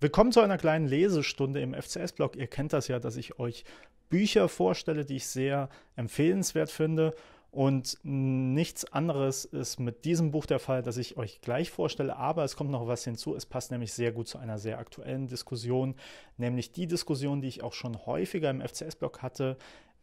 Willkommen zu einer kleinen Lesestunde im FCS-Blog. Ihr kennt das ja, dass ich euch Bücher vorstelle, die ich sehr empfehlenswert finde. Und nichts anderes ist mit diesem Buch der Fall, das ich euch gleich vorstelle. Aber es kommt noch was hinzu. Es passt nämlich sehr gut zu einer sehr aktuellen Diskussion, nämlich die Diskussion, die ich auch schon häufiger im FCS-Blog hatte,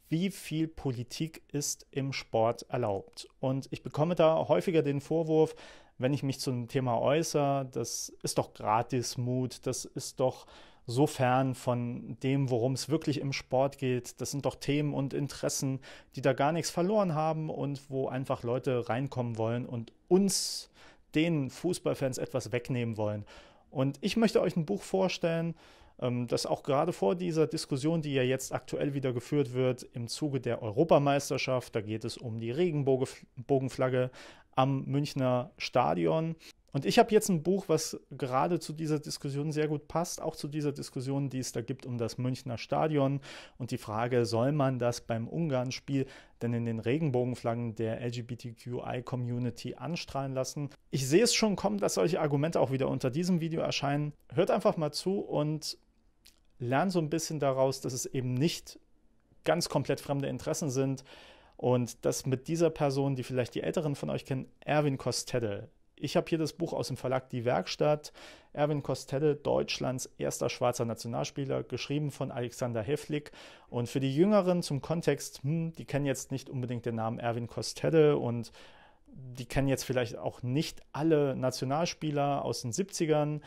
wie viel Politik ist im Sport erlaubt. Und ich bekomme da häufiger den Vorwurf, wenn ich mich zu einem Thema äußere, das ist doch Gratismut, das ist doch so fern von dem, worum es wirklich im Sport geht. Das sind doch Themen und Interessen, die da gar nichts verloren haben und wo einfach Leute reinkommen wollen und uns, den Fußballfans, etwas wegnehmen wollen. Und ich möchte euch ein Buch vorstellen, ähm, das auch gerade vor dieser Diskussion, die ja jetzt aktuell wieder geführt wird, im Zuge der Europameisterschaft, da geht es um die Regenbogenflagge, am Münchner Stadion. Und ich habe jetzt ein Buch, was gerade zu dieser Diskussion sehr gut passt, auch zu dieser Diskussion, die es da gibt um das Münchner Stadion und die Frage, soll man das beim Ungarn-Spiel denn in den Regenbogenflaggen der LGBTQI-Community anstrahlen lassen? Ich sehe es schon kommen, dass solche Argumente auch wieder unter diesem Video erscheinen. Hört einfach mal zu und lernt so ein bisschen daraus, dass es eben nicht ganz komplett fremde Interessen sind, und das mit dieser Person, die vielleicht die Älteren von euch kennen, Erwin Kostedde. Ich habe hier das Buch aus dem Verlag Die Werkstatt. Erwin Kostedde, Deutschlands erster schwarzer Nationalspieler, geschrieben von Alexander Hefflig. Und für die Jüngeren zum Kontext, hm, die kennen jetzt nicht unbedingt den Namen Erwin Kostedde und die kennen jetzt vielleicht auch nicht alle Nationalspieler aus den 70ern.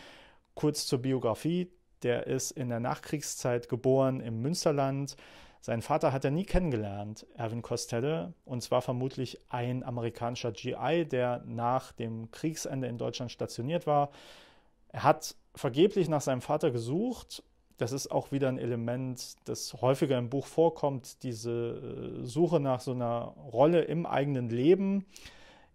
Kurz zur Biografie, der ist in der Nachkriegszeit geboren im Münsterland, seinen Vater hat er nie kennengelernt, Erwin Costello, und zwar vermutlich ein amerikanischer GI, der nach dem Kriegsende in Deutschland stationiert war. Er hat vergeblich nach seinem Vater gesucht. Das ist auch wieder ein Element, das häufiger im Buch vorkommt, diese äh, Suche nach so einer Rolle im eigenen Leben.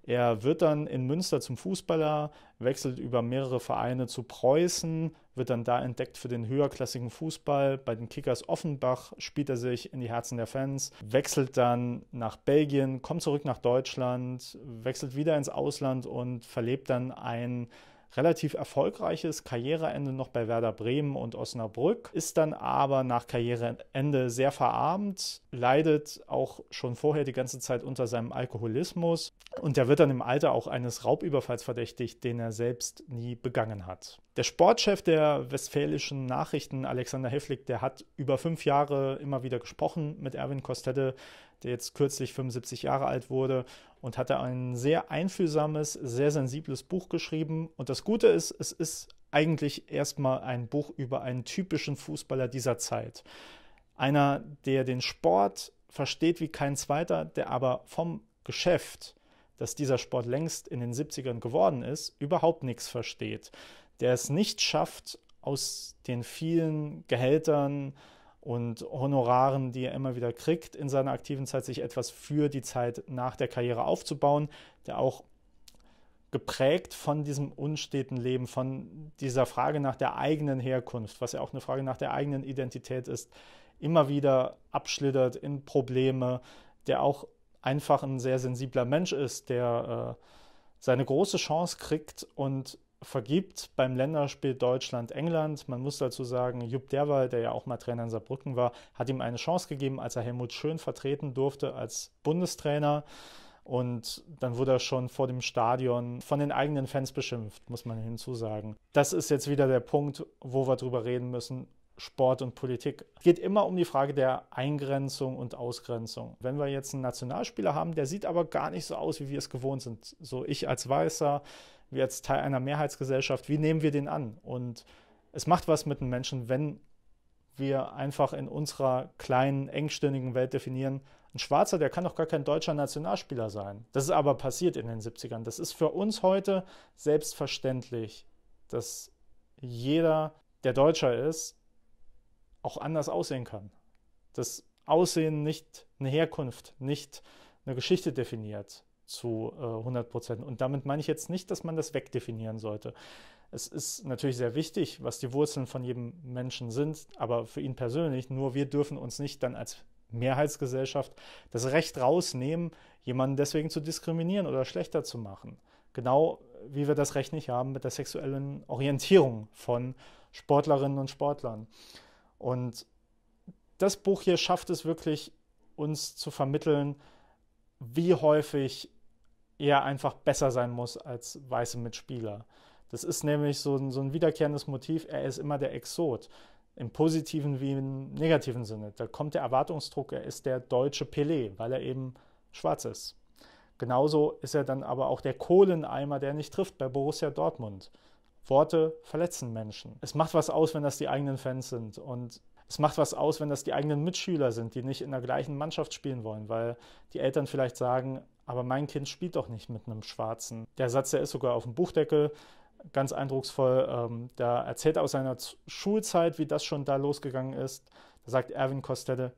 Er wird dann in Münster zum Fußballer, wechselt über mehrere Vereine zu Preußen, wird dann da entdeckt für den höherklassigen Fußball. Bei den Kickers Offenbach spielt er sich in die Herzen der Fans, wechselt dann nach Belgien, kommt zurück nach Deutschland, wechselt wieder ins Ausland und verlebt dann ein relativ erfolgreiches Karriereende noch bei Werder Bremen und Osnabrück, ist dann aber nach Karriereende sehr verarmt, leidet auch schon vorher die ganze Zeit unter seinem Alkoholismus und er wird dann im Alter auch eines Raubüberfalls verdächtigt, den er selbst nie begangen hat. Der Sportchef der westfälischen Nachrichten, Alexander Heflick, der hat über fünf Jahre immer wieder gesprochen mit Erwin Kostette, der jetzt kürzlich 75 Jahre alt wurde und hatte ein sehr einfühlsames, sehr sensibles Buch geschrieben. Und das Gute ist, es ist eigentlich erstmal ein Buch über einen typischen Fußballer dieser Zeit. Einer, der den Sport versteht wie kein zweiter, der aber vom Geschäft, das dieser Sport längst in den 70ern geworden ist, überhaupt nichts versteht. Der es nicht schafft, aus den vielen Gehältern, und Honoraren, die er immer wieder kriegt in seiner aktiven Zeit, sich etwas für die Zeit nach der Karriere aufzubauen, der auch geprägt von diesem unsteten Leben, von dieser Frage nach der eigenen Herkunft, was ja auch eine Frage nach der eigenen Identität ist, immer wieder abschlittert in Probleme, der auch einfach ein sehr sensibler Mensch ist, der äh, seine große Chance kriegt und vergibt beim Länderspiel Deutschland-England. Man muss dazu sagen, Jupp Derwal, der ja auch mal Trainer in Saarbrücken war, hat ihm eine Chance gegeben, als er Helmut Schön vertreten durfte als Bundestrainer. Und dann wurde er schon vor dem Stadion von den eigenen Fans beschimpft, muss man hinzusagen. Das ist jetzt wieder der Punkt, wo wir drüber reden müssen. Sport und Politik. Es geht immer um die Frage der Eingrenzung und Ausgrenzung. Wenn wir jetzt einen Nationalspieler haben, der sieht aber gar nicht so aus, wie wir es gewohnt sind. So ich als Weißer, als Teil einer Mehrheitsgesellschaft, wie nehmen wir den an? Und es macht was mit den Menschen, wenn wir einfach in unserer kleinen, engstirnigen Welt definieren, ein Schwarzer, der kann doch gar kein deutscher Nationalspieler sein. Das ist aber passiert in den 70ern. Das ist für uns heute selbstverständlich, dass jeder, der Deutscher ist, auch anders aussehen kann. Das Aussehen nicht eine Herkunft, nicht eine Geschichte definiert zu äh, 100 Prozent. Und damit meine ich jetzt nicht, dass man das wegdefinieren sollte. Es ist natürlich sehr wichtig, was die Wurzeln von jedem Menschen sind, aber für ihn persönlich, nur wir dürfen uns nicht dann als Mehrheitsgesellschaft das Recht rausnehmen, jemanden deswegen zu diskriminieren oder schlechter zu machen. Genau wie wir das Recht nicht haben mit der sexuellen Orientierung von Sportlerinnen und Sportlern. Und das Buch hier schafft es wirklich, uns zu vermitteln, wie häufig eher einfach besser sein muss als weiße Mitspieler. Das ist nämlich so ein, so ein wiederkehrendes Motiv, er ist immer der Exot. Im positiven wie im negativen Sinne. Da kommt der Erwartungsdruck, er ist der deutsche Pelé, weil er eben schwarz ist. Genauso ist er dann aber auch der Kohleneimer, der nicht trifft bei Borussia Dortmund. Worte verletzen Menschen. Es macht was aus, wenn das die eigenen Fans sind. Und es macht was aus, wenn das die eigenen Mitschüler sind, die nicht in der gleichen Mannschaft spielen wollen, weil die Eltern vielleicht sagen, aber mein Kind spielt doch nicht mit einem Schwarzen. Der Satz, der ist sogar auf dem Buchdeckel ganz eindrucksvoll. Ähm, da erzählt er aus seiner Schulzeit, wie das schon da losgegangen ist. Da sagt Erwin Costelle,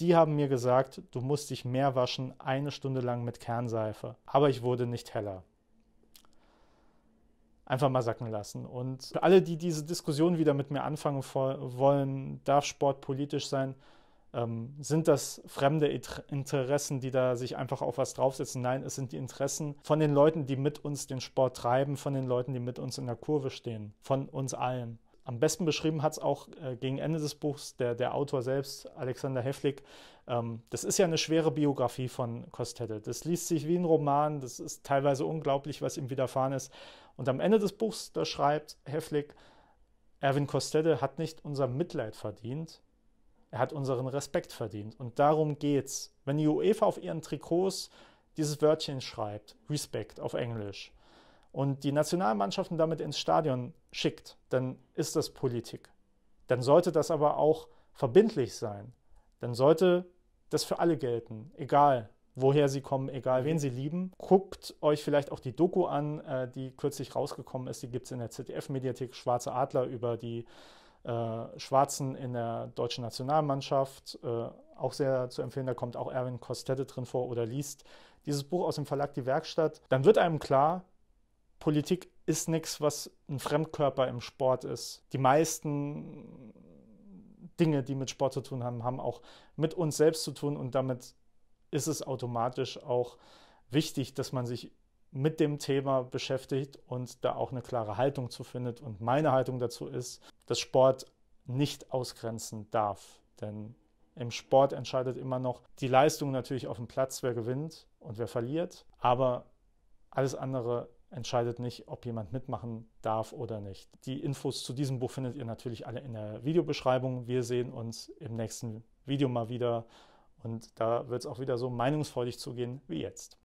die haben mir gesagt, du musst dich mehr waschen, eine Stunde lang mit Kernseife. Aber ich wurde nicht heller. Einfach mal sacken lassen. Und für alle, die diese Diskussion wieder mit mir anfangen wollen, darf Sport politisch sein? Ähm, sind das fremde Interessen, die da sich einfach auf was draufsetzen? Nein, es sind die Interessen von den Leuten, die mit uns den Sport treiben, von den Leuten, die mit uns in der Kurve stehen, von uns allen. Am besten beschrieben hat es auch äh, gegen Ende des Buchs der, der Autor selbst, Alexander Hefflig. Ähm, das ist ja eine schwere Biografie von Kostette. Das liest sich wie ein Roman, das ist teilweise unglaublich, was ihm widerfahren ist. Und am Ende des Buchs, da schreibt Hefflig, Erwin Kostette hat nicht unser Mitleid verdient, er hat unseren Respekt verdient. Und darum geht's. Wenn die UEFA auf ihren Trikots dieses Wörtchen schreibt, Respect auf Englisch, und die Nationalmannschaften damit ins Stadion schickt, dann ist das Politik. Dann sollte das aber auch verbindlich sein. Dann sollte das für alle gelten, egal woher sie kommen, egal wen sie lieben. Guckt euch vielleicht auch die Doku an, äh, die kürzlich rausgekommen ist. Die gibt es in der ZDF-Mediathek Schwarze Adler über die äh, Schwarzen in der deutschen Nationalmannschaft. Äh, auch sehr zu empfehlen, da kommt auch Erwin Costette drin vor oder liest dieses Buch aus dem Verlag Die Werkstatt. Dann wird einem klar, Politik ist nichts, was ein Fremdkörper im Sport ist. Die meisten Dinge, die mit Sport zu tun haben, haben auch mit uns selbst zu tun und damit ist es automatisch auch wichtig, dass man sich mit dem Thema beschäftigt und da auch eine klare Haltung zu findet. Und meine Haltung dazu ist, dass Sport nicht ausgrenzen darf. Denn im Sport entscheidet immer noch die Leistung natürlich auf dem Platz, wer gewinnt und wer verliert. Aber alles andere entscheidet nicht, ob jemand mitmachen darf oder nicht. Die Infos zu diesem Buch findet ihr natürlich alle in der Videobeschreibung. Wir sehen uns im nächsten Video mal wieder. Und da wird es auch wieder so meinungsfreudig zugehen wie jetzt.